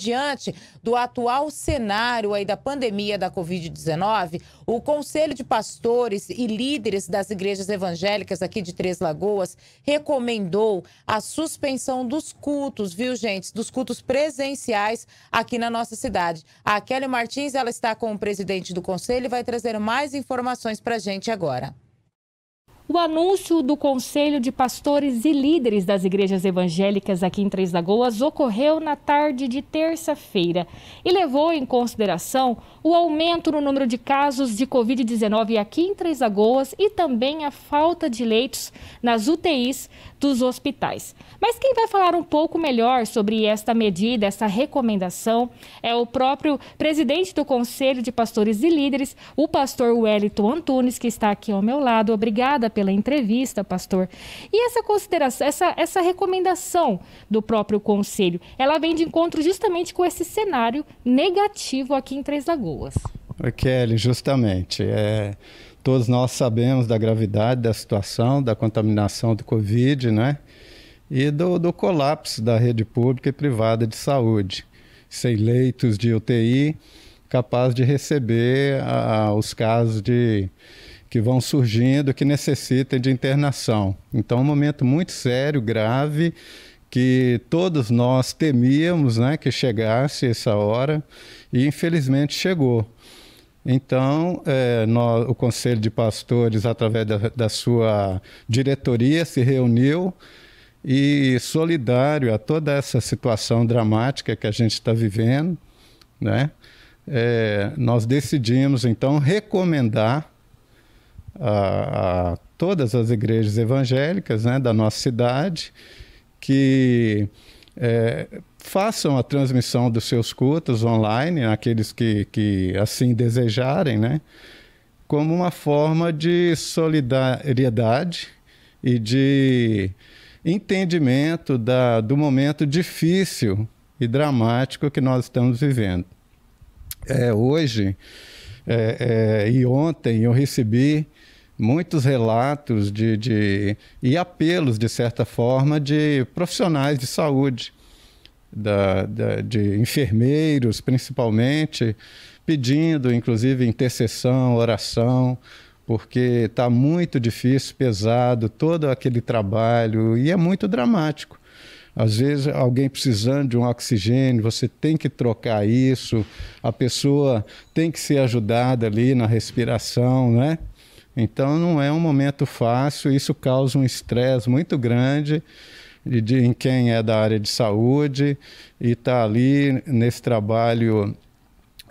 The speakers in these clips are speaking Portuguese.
Diante do atual cenário aí da pandemia da Covid-19, o Conselho de Pastores e líderes das igrejas evangélicas aqui de Três Lagoas recomendou a suspensão dos cultos, viu, gente? Dos cultos presenciais aqui na nossa cidade. A Kelly Martins, ela está com o presidente do conselho e vai trazer mais informações para a gente agora o anúncio do Conselho de Pastores e Líderes das Igrejas Evangélicas aqui em Três Lagoas ocorreu na tarde de terça-feira e levou em consideração o aumento no número de casos de Covid-19 aqui em Três Lagoas e também a falta de leitos nas UTIs dos hospitais. Mas quem vai falar um pouco melhor sobre esta medida, essa recomendação, é o próprio presidente do Conselho de Pastores e Líderes, o pastor Wellington Antunes, que está aqui ao meu lado. Obrigada pela entrevista, pastor. E essa consideração, essa, essa recomendação do próprio conselho, ela vem de encontro justamente com esse cenário negativo aqui em Três Lagoas. Oi, Kelly, justamente. É, todos nós sabemos da gravidade da situação, da contaminação do Covid, né? E do, do colapso da rede pública e privada de saúde, sem leitos de UTI capaz de receber os casos de que vão surgindo que necessitem de internação. Então, é um momento muito sério, grave, que todos nós temíamos né, que chegasse essa hora e infelizmente chegou. Então, é, nós, o Conselho de Pastores, através da, da sua diretoria, se reuniu e, solidário a toda essa situação dramática que a gente está vivendo, né, é, nós decidimos então recomendar a, a todas as igrejas evangélicas né, da nossa cidade que é, façam a transmissão dos seus cultos online, aqueles que, que assim desejarem, né, como uma forma de solidariedade e de entendimento da, do momento difícil e dramático que nós estamos vivendo. É, hoje é, é, e ontem eu recebi muitos relatos de, de, e apelos, de certa forma, de profissionais de saúde, da, da, de enfermeiros principalmente, pedindo, inclusive, intercessão, oração, porque está muito difícil, pesado todo aquele trabalho e é muito dramático. Às vezes, alguém precisando de um oxigênio, você tem que trocar isso, a pessoa tem que ser ajudada ali na respiração, né? Então não é um momento fácil, isso causa um estresse muito grande de, de, em quem é da área de saúde e está ali nesse trabalho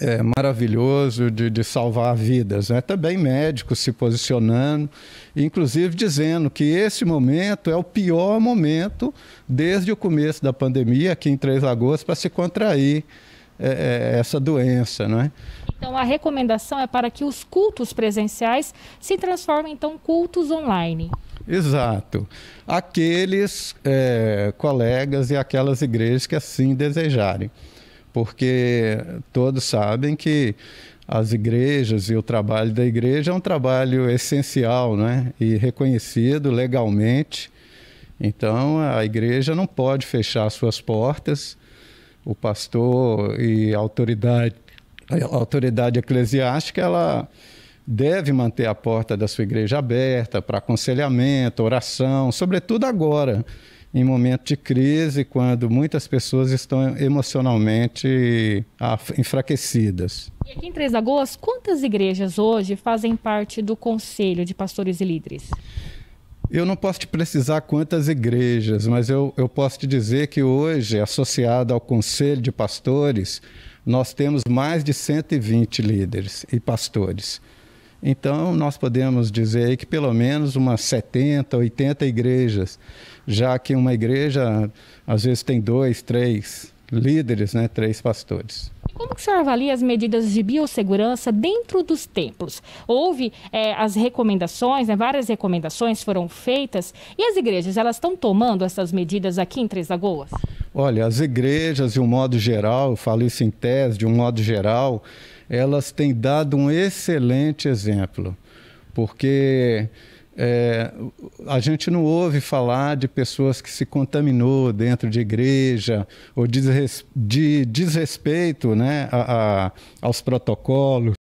é, maravilhoso de, de, salvar vidas. Né? Também tá médicos se posicionando, inclusive dizendo que esse momento é o pior momento desde o começo da pandemia, aqui em Três Lagoas, para se contrair é, é, essa doença. Né? Então, a recomendação é para que os cultos presenciais se transformem, então, cultos online. Exato. Aqueles é, colegas e aquelas igrejas que assim desejarem. Porque todos sabem que as igrejas e o trabalho da igreja é um trabalho essencial né? e reconhecido legalmente. Então, a igreja não pode fechar suas portas. O pastor e a autoridade a autoridade eclesiástica ela deve manter a porta da sua igreja aberta para aconselhamento, oração, sobretudo agora, em momento de crise, quando muitas pessoas estão emocionalmente enfraquecidas. E aqui em Três Lagoas, quantas igrejas hoje fazem parte do Conselho de Pastores e Líderes? Eu não posso te precisar quantas igrejas, mas eu, eu posso te dizer que hoje, associado ao Conselho de Pastores, nós temos mais de 120 líderes e pastores. Então, nós podemos dizer que pelo menos umas 70, 80 igrejas, já que uma igreja às vezes tem dois, três líderes, né, três pastores. Como que o senhor avalia as medidas de biossegurança dentro dos templos? Houve é, as recomendações, né, várias recomendações foram feitas, e as igrejas, elas estão tomando essas medidas aqui em Três Lagoas? Olha, as igrejas, de um modo geral, eu falo isso em tese, de um modo geral, elas têm dado um excelente exemplo, porque é, a gente não ouve falar de pessoas que se contaminou dentro de igreja ou de desrespeito né, a, a, aos protocolos.